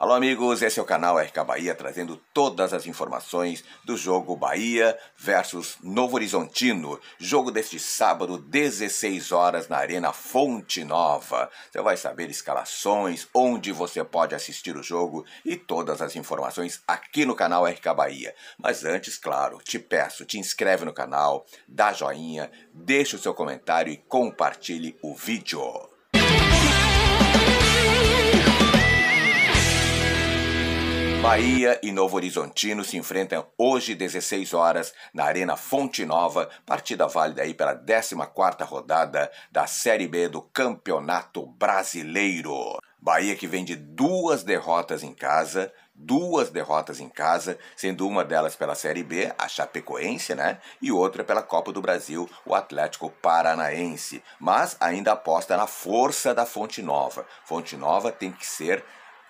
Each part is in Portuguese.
Alô, amigos, esse é o canal RK Bahia trazendo todas as informações do jogo Bahia versus Novo Horizontino. Jogo deste sábado, 16 horas, na Arena Fonte Nova. Você vai saber escalações, onde você pode assistir o jogo e todas as informações aqui no canal RK Bahia. Mas antes, claro, te peço, te inscreve no canal, dá joinha, deixa o seu comentário e compartilhe o vídeo. Bahia e Novo Horizontino se enfrentam hoje 16 horas na Arena Fonte Nova, partida válida aí pela 14 rodada da Série B do Campeonato Brasileiro. Bahia que vem de duas derrotas em casa, duas derrotas em casa, sendo uma delas pela Série B, a Chapecoense, né? E outra pela Copa do Brasil, o Atlético Paranaense. Mas ainda aposta na força da Fonte Nova. Fonte Nova tem que ser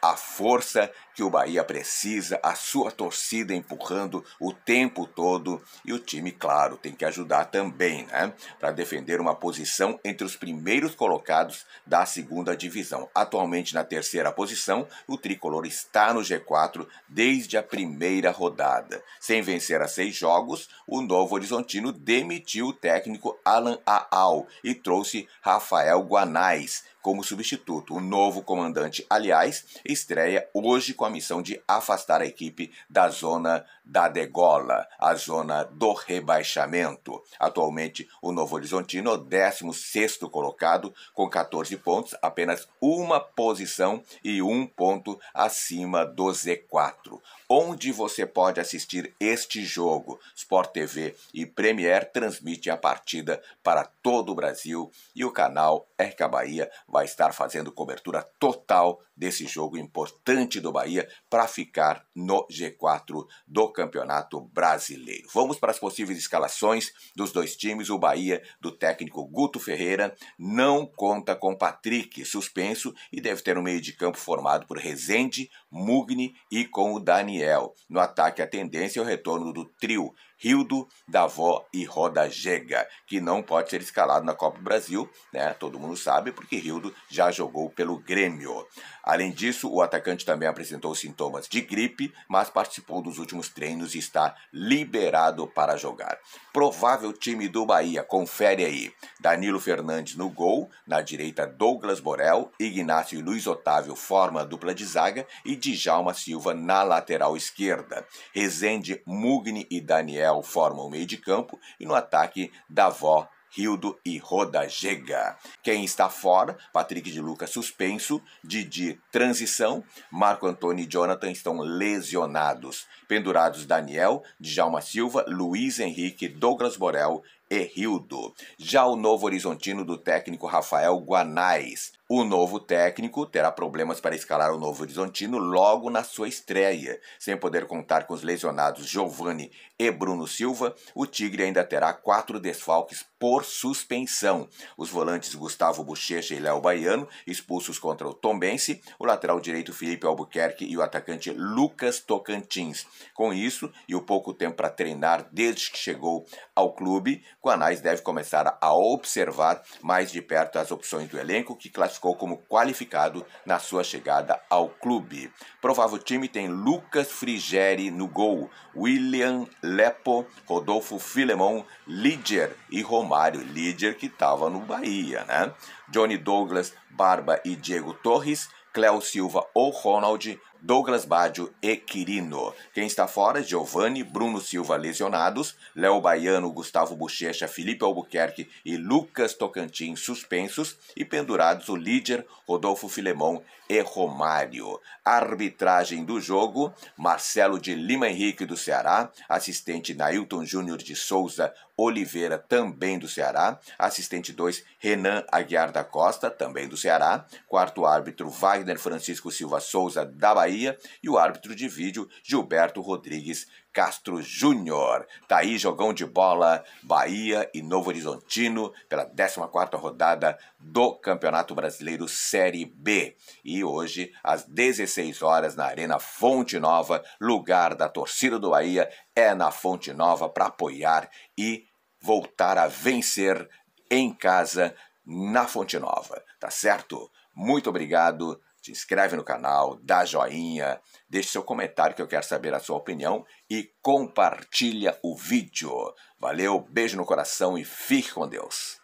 a força que o Bahia precisa, a sua torcida empurrando o tempo todo e o time, claro, tem que ajudar também, né? Para defender uma posição entre os primeiros colocados da segunda divisão. Atualmente na terceira posição, o tricolor está no G4 desde a primeira rodada. Sem vencer a seis jogos, o Novo Horizontino demitiu o técnico Alan Aal e trouxe Rafael Guanais, como substituto. O novo comandante, aliás, estreia hoje com a missão de afastar a equipe da zona da degola, a zona do rebaixamento. Atualmente, o Novo Horizontino é o 16 colocado, com 14 pontos, apenas uma posição e um ponto acima do Z4. Onde você pode assistir este jogo? Sport TV e Premier transmite a partida para todo o Brasil e o canal RK Bahia vai estar fazendo cobertura total desse jogo importante do Bahia para ficar no G4 do Campeonato Brasileiro. Vamos para as possíveis escalações dos dois times. O Bahia, do técnico Guto Ferreira, não conta com Patrick, suspenso, e deve ter um meio de campo formado por Rezende, Mugni e com o Daniel. No ataque, a tendência é o retorno do trio Rildo, Davó e Roda Jega, que não pode ser escalado na Copa do Brasil, né? Todo mundo sabe, porque Rildo já jogou pelo Grêmio. Além disso, o atacante também apresentou sintomas de gripe mas participou dos últimos treinos e está liberado para jogar. Provável time do Bahia, confere aí. Danilo Fernandes no gol, na direita Douglas Borel, Ignacio e Luiz Otávio forma dupla de zaga e Djalma Silva na lateral esquerda. Rezende, Mugni e Daniel formam o meio de campo e no ataque Davó Rildo e Roda Jega. Quem está fora? Patrick de Lucas suspenso, Didi transição, Marco Antônio e Jonathan estão lesionados. Pendurados Daniel, Djalma Silva, Luiz Henrique, Douglas Borel Errildo. Já o Novo Horizontino do técnico Rafael Guanais. O novo técnico terá problemas para escalar o Novo Horizontino logo na sua estreia. Sem poder contar com os lesionados Giovanni e Bruno Silva, o Tigre ainda terá quatro desfalques por suspensão. Os volantes Gustavo Bochecha e Léo Baiano, expulsos contra o Tombense, o lateral direito Felipe Albuquerque e o atacante Lucas Tocantins. Com isso, e o pouco tempo para treinar desde que chegou ao clube, o Anais deve começar a observar mais de perto as opções do elenco que classificou como qualificado na sua chegada ao clube. Provável time tem Lucas Frigeri no gol, William Lepo, Rodolfo Filemon, Líder e Romário Líder que estava no Bahia, né? Johnny Douglas, Barba e Diego Torres, Cléo Silva ou Ronald, Douglas Badio e Quirino. Quem está fora, Giovanni, Bruno Silva lesionados, Léo Baiano, Gustavo Bochecha, Felipe Albuquerque e Lucas Tocantins suspensos e pendurados o líder Rodolfo Filemon e Romário. Arbitragem do jogo, Marcelo de Lima Henrique do Ceará, assistente Nailton Júnior de Souza Oliveira, também do Ceará. Assistente 2, Renan Aguiar da Costa, também do Ceará. Quarto árbitro, Wagner Francisco Silva Souza, da Bahia. E o árbitro de vídeo, Gilberto Rodrigues Castro Júnior. Tá aí jogão de bola Bahia e Novo Horizontino pela 14 rodada do Campeonato Brasileiro Série B. E hoje às 16 horas na Arena Fonte Nova, lugar da torcida do Bahia é na Fonte Nova para apoiar e voltar a vencer em casa na Fonte Nova, tá certo? Muito obrigado. Se inscreve no canal, dá joinha, deixe seu comentário que eu quero saber a sua opinião e compartilha o vídeo. Valeu, beijo no coração e fique com Deus.